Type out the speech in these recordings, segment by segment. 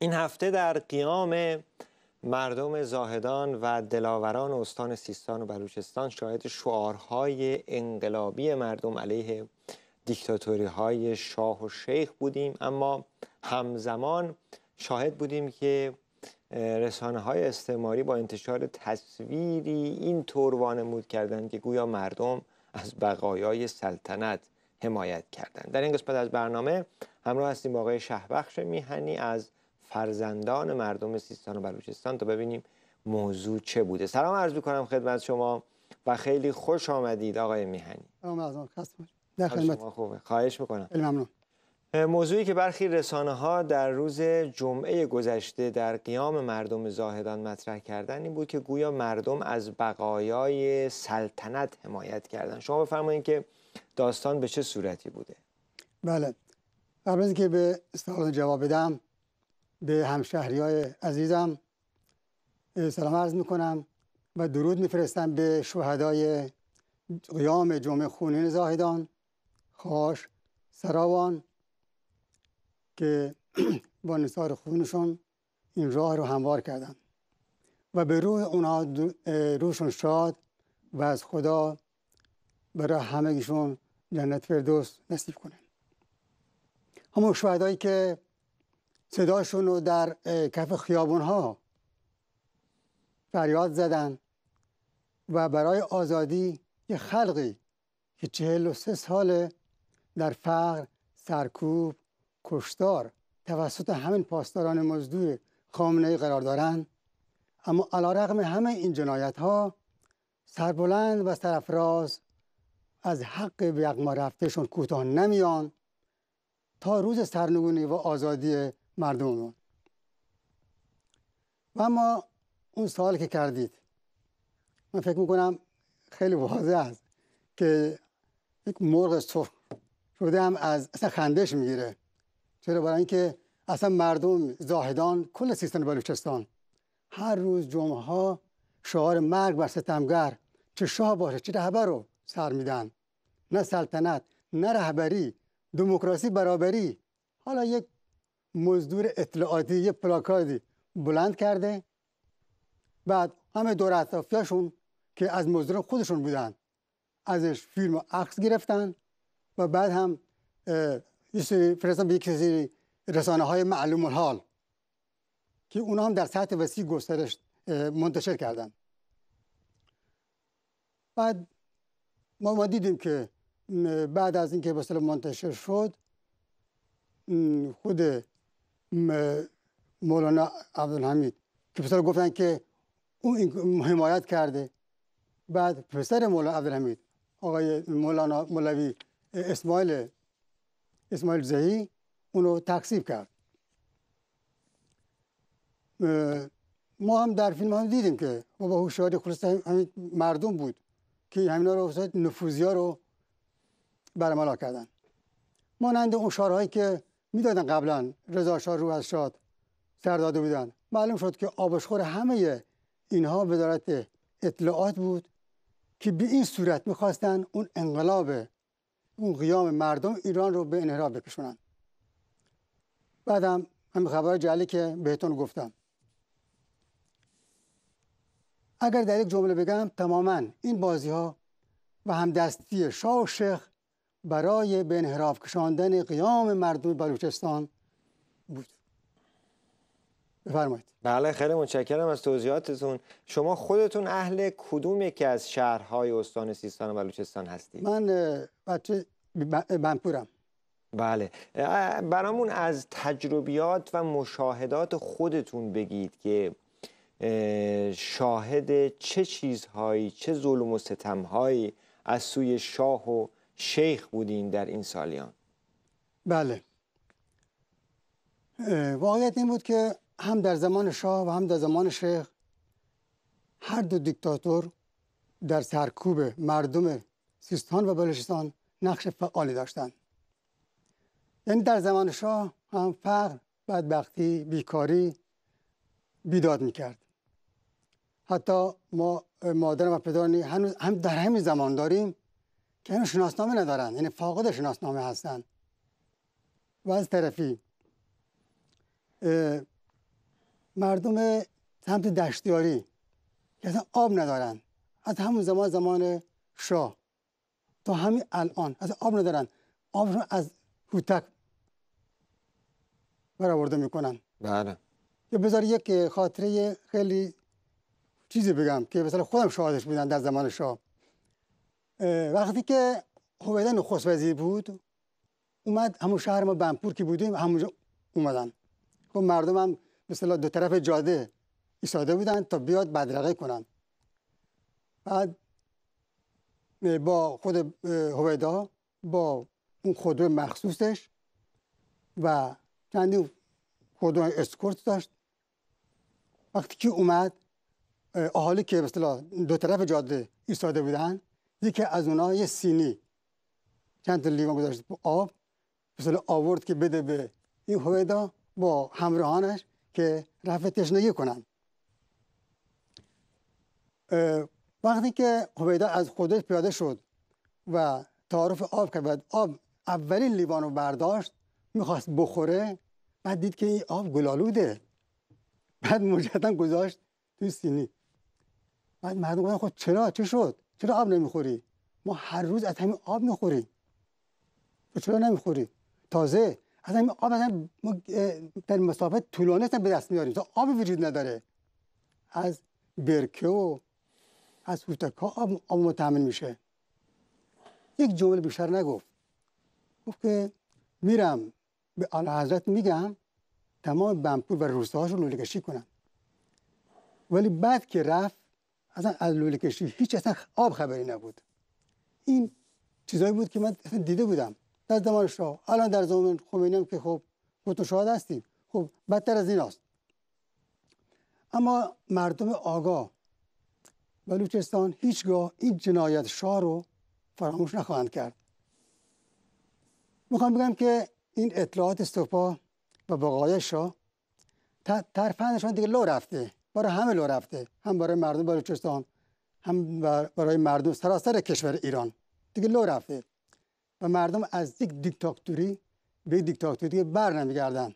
این هفته در قیام مردم زاهدان و دلاوران استان سیستان و بلوچستان شاهد شعارهای انقلابی مردم علیه دیکتاتوری های شاه و شیخ بودیم اما همزمان شاهد بودیم که رسانه های استعماری با انتشار تصویری این طور وانمود کردند که گویا مردم از بقایای سلطنت حمایت کردند در این قسمت از برنامه همراه هستیم با آقای شهبخش میهنی از فرزندان مردم سیستان و بلوچستان تا ببینیم موضوع چه بوده سلام عرض میکنم خدمت شما و خیلی خوش آمدید آقای میهنی در خدمت خوبه خواهش میکنم ممنون موضوعی که برخی رسانه ها در روز جمعه گذشته در قیام مردم زاهدان مطرح کردن این بود که گویا مردم از بقایای سلطنت حمایت کردن شما بفرمایید که داستان به چه صورتی بوده بله قبل اینکه به سوال جواب بدم به همشهری های عزیزم سلام عرض میکنم و درود میفرستم به شهدای قیام جمعه خونین زاهدان خاش سراوان که با نصار خونشون این راه رو هموار کردن و به روح اونا روشون شاد و از خدا برای همگیشون جنت فردوس نصیب کنه همون شهدایی که صداشون رو در کف خیابون ها فریاد زدن و برای آزادی یه خلقی که چهل و سه ساله در فقر، سرکوب، کشتار توسط همین پاسداران مزدور خامنه قرار دارند اما علا رقم همه این جنایت ها سربلند و سرفراز از حق به رفتهشون کوتاه نمیان تا روز سرنگونی و آزادی مردم و اما اون سوال که کردید من فکر میکنم خیلی واضح است که یک مرغ سرخ شده هم از اصلا خندش میگیره چرا برای اینکه اصلا مردم زاهدان کل سیستان بلوچستان هر روز جمعه ها شعار مرگ بر ستمگر چه شاه باشه چه رهبر رو سر میدن نه سلطنت نه رهبری دموکراسی برابری حالا یک مزدور اطلاعاتی یه پلاکاردی بلند کرده بعد همه دور اطرافیاشون که از مزدور خودشون بودن ازش فیلم و عکس گرفتن و بعد هم یه به یک رسانه های معلوم الحال که اونا هم در سطح وسیع گسترش منتشر کردن بعد ما, ما دیدیم که بعد از اینکه به منتشر شد خود مولانا عبدالحمید که پسر گفتن که اون حمایت کرده بعد پسر مولانا عبدالحمید آقای مولانا مولوی اسماعیل اسماعیل زهی اونو تقسیب کرد ما هم در فیلم هم دیدیم که او با هوشیاری خلصت همین مردم بود که همینا رو نفوزی ها رو برملا کردن مانند اون شعارهایی که میدادن قبلا رضا شاه رو از شاد سر داده بودن معلوم شد که آبشخور همه اینها وزارت اطلاعات بود که به این صورت میخواستن اون انقلاب اون قیام مردم ایران رو به انحراف بکشونن بعدم هم خبر جلی که بهتون گفتم اگر در یک جمله بگم تماما این بازی ها و همدستی شاه و شیخ برای به انحراف کشاندن قیام مردم بلوچستان بود بفرمایید بله خیلی متشکرم از توضیحاتتون شما خودتون اهل کدوم یکی از شهرهای استان سیستان و بلوچستان هستید من بچه بله برامون از تجربیات و مشاهدات خودتون بگید که شاهد چه چیزهایی چه ظلم و ستمهایی از سوی شاه و شیخ بودین در این سالیان بله واقعیت این بود که هم در زمان شاه و هم در زمان شیخ هر دو دیکتاتور در سرکوب مردم سیستان و بلوچستان نقش فعالی داشتند یعنی در زمان شاه هم فقر بدبختی بیکاری بیداد میکرد حتی ما مادرم و پدرانی هنوز هم در همین زمان داریم که یعنی اینو شناسنامه ندارن یعنی فاقد شناسنامه هستند و از طرفی مردم سمت دشتیاری که اصلا آب ندارن از همون زمان زمان شاه تا همین الان از آب ندارن آبشون از هوتک برآورده میکنن بله یا بذار یک خاطره خیلی چیزی بگم که مثلا خودم شاهدش بودن در زمان شاه وقتی که هویدا نخست وزیر بود اومد همون شهر ما بنپور که بودیم همونجا اومدن خب مردم هم مثلا دو طرف جاده ایستاده بودن تا بیاد بدرقه کنن بعد با خود هویدا با اون خودرو مخصوصش و چندی خودرو اسکورت داشت وقتی که اومد اهالی که مثلا دو طرف جاده ایستاده بودن یکی از اونها یه سینی چند لیوان گذاشت آب مثلا آورد که بده به این هویدا با همراهانش که رفع تشنگی کنن وقتی که هویدا از خودش پیاده شد و تعارف آب کرد و آب اولین لیوان رو برداشت میخواست بخوره بعد دید که این آب گلالوده بعد مجددا گذاشت توی سینی بعد مردم گفتن خود خب چرا چه شد چرا آب نمیخوری ما هر روز از همین آب میخوریم چرا نمیخوری تازه از همین آب از ما در مسافت طولانی تا به دست میاریم آب وجود نداره از برکه و از هوتک آب, آب متحمل میشه یک جمله بیشتر نگفت گفت که میرم به آن حضرت میگم تمام بمپور و رو کشی کنم ولی بعد که رفت اصلا از لوله کشی هیچ اصلا آب خبری نبود این چیزایی بود که من دیده بودم در زمان شاه الان در زمان خمینی هم که خب گفتم شاهد هستیم خب بدتر از این است اما مردم آگاه بلوچستان هیچگاه این جنایت شاه رو فراموش نخواهند کرد میخوام بگم که این اطلاعات استوپا و بقایش شاه ترفندشان دیگه لو رفته برای همه لو رفته هم برای مردم بلوچستان هم برای مردم سراسر کشور ایران دیگه لو رفته و مردم از یک دیکتاتوری به یک دیکتاتوری دیگه بر نمیگردن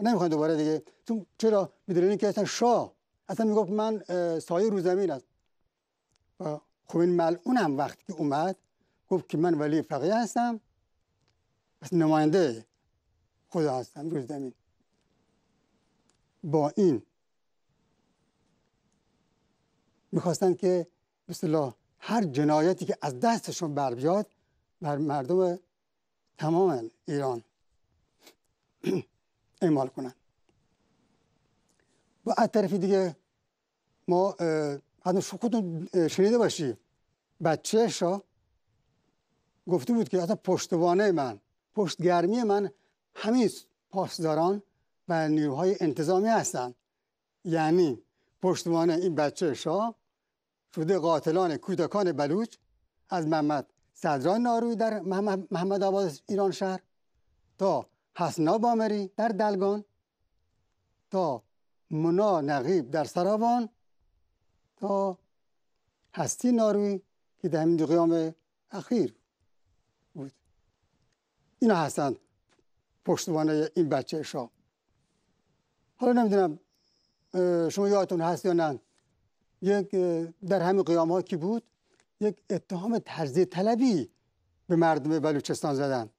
نمیخوان دوباره دیگه چون چرا میدونین که اصلا شاه اصلا میگفت من سایه روزمین زمین است و خب ملعون هم وقتی که اومد گفت که من ولی فقیه هستم پس نماینده خدا هستم روز زمین با این میخواستند که بسیلا هر جنایتی که از دستشون بر بیاد بر مردم تمام ایران اعمال کنند و از طرف دیگه ما حتما خودتون شنیده باشی بچه شا گفته بود که حتی پشتوانه من پشتگرمی من همین پاسداران و نیروهای انتظامی هستند یعنی پشتوانه این بچه شاه شده قاتلان کودکان بلوچ از محمد صدران ناروی در محمد آباد ایران شهر تا حسنا بامری در دلگان تا منا نقیب در سراوان تا هستی ناروی که در همین قیام اخیر بود اینا هستند پشتوانه این بچه شاه حالا نمیدونم شما یادتون هست یا نه یک در همین قیام ها که بود یک اتهام ترزی طلبی به مردم بلوچستان زدن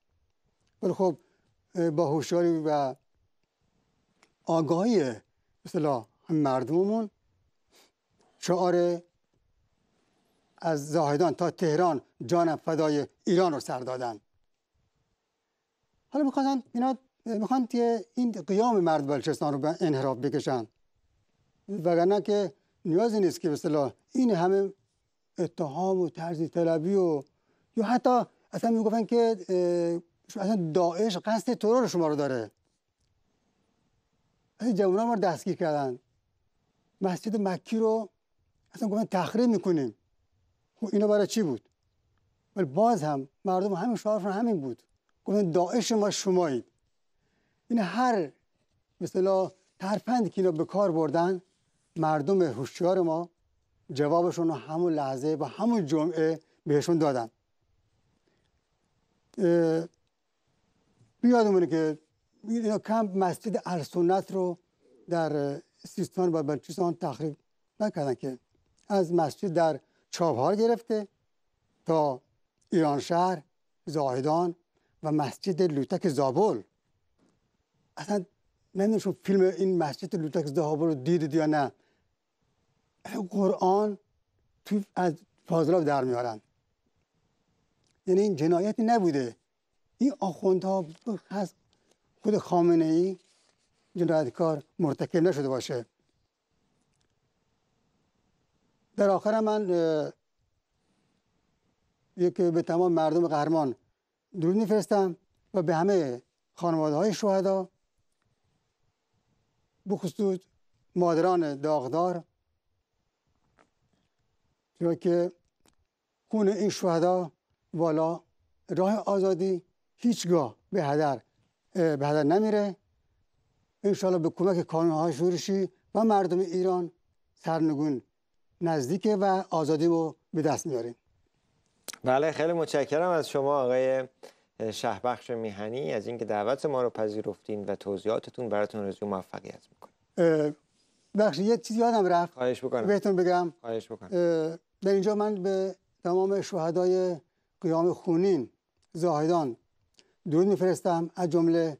ولی خب با هوشیاری و آگاهی مثلا مردممون شعار از زاهدان تا تهران جان فدای ایران رو سر دادن حالا میخواند اینا میخوان این قیام مرد بلوچستان رو به انحراف بکشن وگرنه که نیازی نیست که مثلا این همه اتهام و ترزی طلبی و یا حتی اصلا میگفتن که اصلا داعش قصد ترور شما رو داره از جوانان ما رو دستگیر کردن مسجد مکی رو اصلا گفتن تخریب میکنیم اینو خب اینا برای چی بود ولی باز هم مردم همین شعارشون همین بود گفتن داعش ما شمایید این یعنی هر مثلا ترپند که اینا به کار بردن مردم هوشیار ما جوابشون رو همون لحظه و همون جمعه بهشون دادن بیادمونه که اینا کم مسجد السنت رو در سیستان و بلوچستان تخریب نکردن که از مسجد در چابهار گرفته تا ایران شهر زاهدان و مسجد لوتک زابل اصلا نمیدونم چون فیلم این مسجد لوتکس دهابا رو دیدید یا نه قرآن توی از فاضلاب در میارن یعنی این جنایتی نبوده این آخوندها از خود خامنه ای جنایتکار مرتکب نشده باشه در آخر من یک به تمام مردم قهرمان درود میفرستم و به همه خانواده های شهدا بخصوص مادران داغدار چرا که خون این شهدا والا راه آزادی هیچگاه به هدر به هدر نمیره انشالله به کمک های شورشی و مردم ایران سرنگون نزدیکه و آزادی رو به دست میاریم بله خیلی متشکرم از شما آقای شهبخش میهنی از اینکه دعوت ما رو پذیرفتین و توضیحاتتون براتون رزیو موفقیت میکنم بخشی یه چیزی یادم رفت خواهش بکنم بهتون بگم خواهش بکنم در اینجا من به تمام شهدای قیام خونین زاهدان درود میفرستم از جمله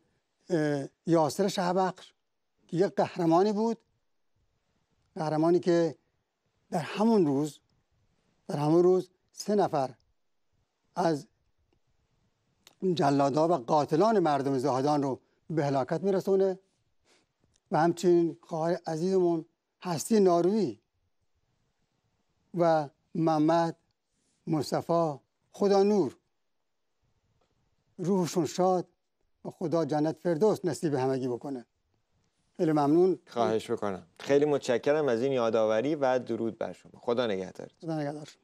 یاسر شهبخش که یک قهرمانی بود قهرمانی که در همون روز در همون روز سه نفر از جلادا و قاتلان مردم زاهدان رو به هلاکت میرسونه و همچنین خواهر عزیزمون هستی نارویی و محمد مصطفی خدا نور روحشون شاد و خدا جنت فردوس نصیب همگی بکنه خیلی ممنون خواهش بکنم خیلی متشکرم از این یادآوری و درود بر شما خدا نگهدار خدا نگهدار